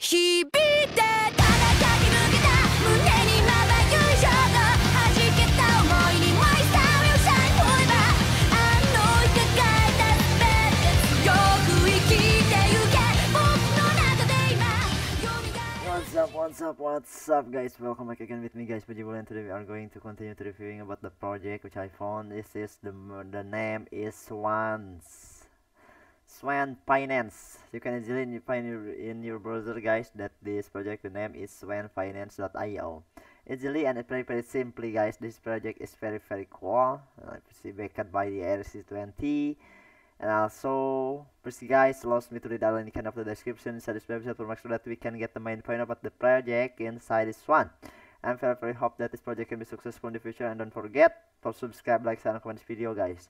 What's up what's up guys welcome back again with me guys Bajibul and today we are going to continue to reviewing about the project which I found this is the the name is Swans Swan Finance. You can easily find in your browser, guys, that this project name is swanfinance.io. Easily and very, very simply, guys. This project is very, very cool. Uh, backed by the RC20. And also, first guys, allows me to read all any kind of the description inside this website to make sure that we can get the main point about the project inside this one. I'm very, very hope that this project can be successful in the future and don't forget to subscribe, like, and comment this video, guys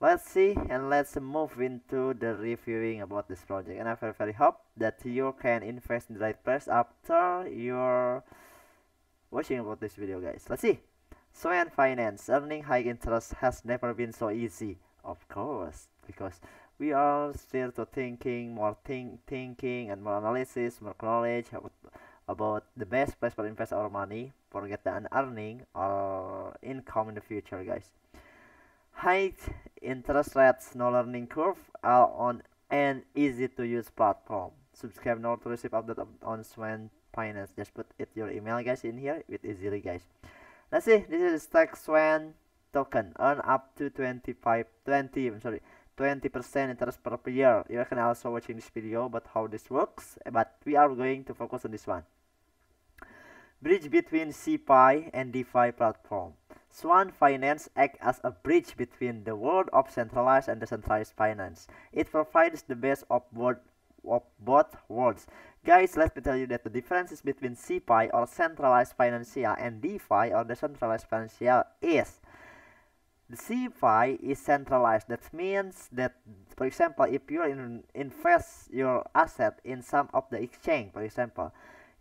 let's see and let's move into the reviewing about this project and I very very hope that you can invest in the right place after your watching about this video guys let's see so and finance earning high interest has never been so easy of course because we are still to thinking more think thinking and more analysis more knowledge about the best place to invest our money forget the earning or income in the future guys Height interest rates, no learning curve are on an easy to use platform. Subscribe now to receive update on Swan Finance. Just put it your email guys in here with easily guys. Let's see, this is Stack Swan token. Earn up to 25, 20, I'm sorry, 20% interest per year. You can also watching this video about how this works, eh, but we are going to focus on this one. Bridge between CPI and DeFi platform. Swan Finance acts as a bridge between the world of centralized and decentralized finance. It provides the best of both, of both worlds. Guys, let me tell you that the differences between CPI or centralized financial and DeFi or decentralized financial is the CPI is centralized. That means that, for example, if you in, invest your asset in some of the exchange, for example,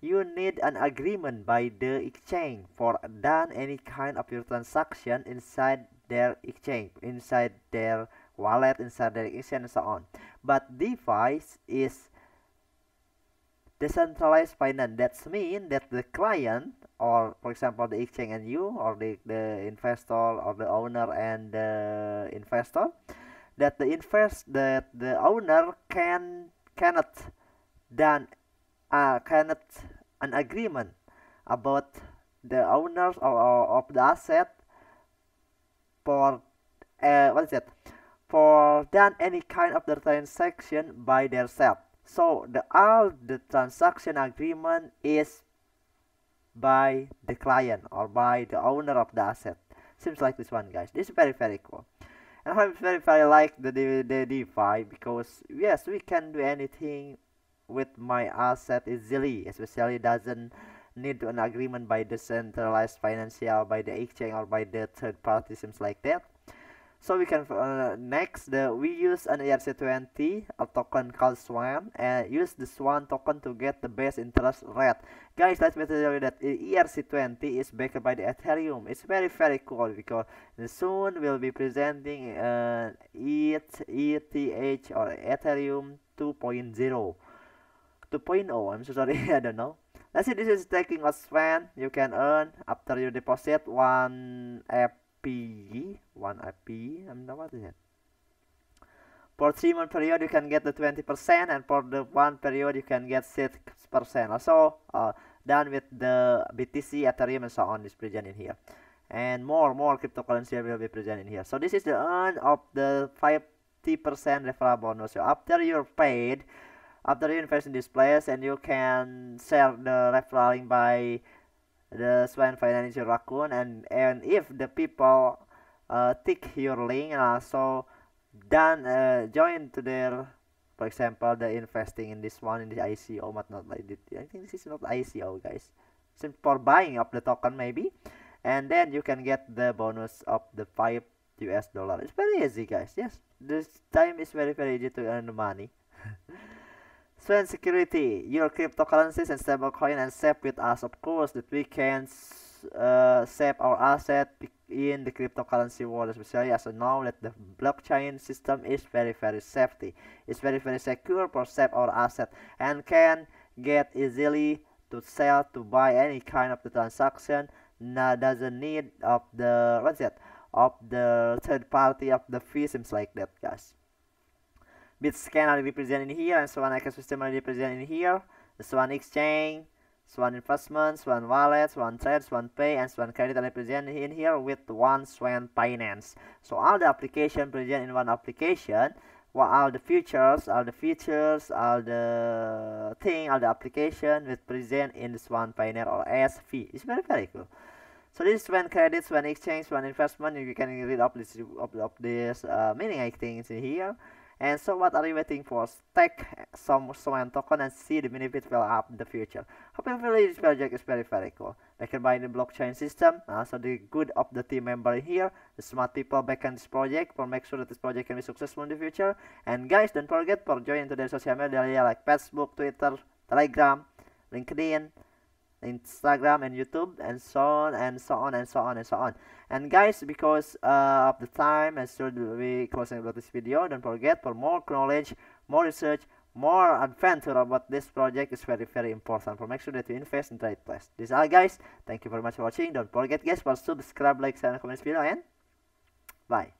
you need an agreement by the exchange for done any kind of your transaction inside their exchange, inside their wallet, inside their exchange, and so on. But DeFi is decentralized finance. That means that the client, or for example, the exchange and you, or the, the investor, or the owner and the investor, that the invest that the owner can cannot done uh, cannot an agreement about the owners or, of the asset for uh, what is it for done any kind of the transaction by themselves so the all the transaction agreement is by the client or by the owner of the asset seems like this one guys this is very very cool and i'm very very like the, the, the defi because yes we can do anything with my asset easily, especially doesn't need an agreement by the centralized financial, by the exchange, or by the third party, seems like that. So we can uh, next the we use an ERC20 a token called Swan and use the Swan token to get the best interest rate. Guys, let's tell you that ERC20 is backed by the Ethereum. It's very very cool because soon we'll be presenting uh, ETH or Ethereum 2.0. 2.0 i'm so sorry i don't know let's see this is taking a span you can earn after you deposit one FP one fpe i'm not what is it for three month period you can get the 20 percent and for the one period you can get six percent also uh, done with the btc ethereum and so on is present in here and more more cryptocurrency will be present in here so this is the earn of the 50 percent referral bonus so after you're paid after the this displays and you can share the referring by the Swan Financial Raccoon and, and if the people uh, tick your link and uh, also done uh, join to their for example the investing in this one in the ICO but not like this I think this is not ICO guys it's for buying of the token maybe and then you can get the bonus of the 5 US dollar it's very easy guys yes this time is very very easy to earn the money Trend security, your cryptocurrencies and stablecoin and safe with us, of course, that we can uh, save our asset in the cryptocurrency world, especially as we know that the blockchain system is very, very safety. It's very, very secure for save our asset and can get easily to sell, to buy any kind of the transaction. Now doesn't need of the what's that of the third party of the fee seems like that, guys bit scan are represented here and Swan ecosystem are represented here Swan exchange Swan investment Swan wallet Swan trade Swan pay and Swan credit are represented in here with one Swan finance so all the application present in one application what are the features all the features all the thing all the application with present in this one Pioneer or SV. it's very very cool so this is when credits, when exchange, when investment, you can read up this, this uh, meaning I think in here. And so what are you waiting for? Stack some Swan token and see the benefit well up in the future. Hopefully this project is very very cool. Backed by the blockchain system, uh, so the good of the team member here, the smart people backend this project for make sure that this project can be successful in the future. And guys, don't forget for joining to their social media like Facebook, Twitter, Telegram, LinkedIn, Instagram and YouTube and so on and so on and so on and so on. And guys, because uh, of the time, I should be closing about this video. Don't forget for more knowledge, more research, more adventure about this project is very very important. For make sure that you invest in the right place. This is all guys. Thank you very much for watching. Don't forget guys for subscribe, like, share, and comment below. and bye.